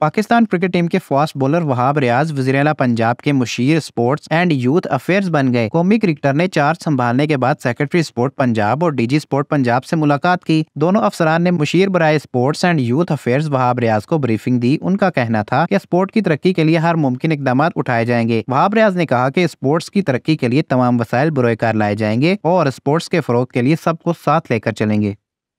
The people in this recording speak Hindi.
पाकिस्तान क्रिकेट टीम के फास्ट बॉलर वहाब रियाज वजीरला पंजाब के मुशीर स्पोर्ट्स एंड यूथ अफेयर्स बन गए कौमी क्रिकेटर ने चार्ज संभालने के बाद सेक्रेटरी स्पोर्ट पंजाब और डीजी स्पोर्ट पंजाब से मुलाकात की दोनों अफसरान ने मुशीर बरए sports and youth affairs Wahab Riaz को ब्रीफिंग दी उनका कहना था की स्पोर्ट की तरक्की के लिए हर मुमकिन इकदाम उठाए जाएंगे वहाब रियाज ने कहा की स्पोर्ट्स की तरक्की के लिए तमाम वसायल बुरोकार लाए जाएंगे और स्पोर्ट्स के फरोग के लिए सबको साथ लेकर चलेंगे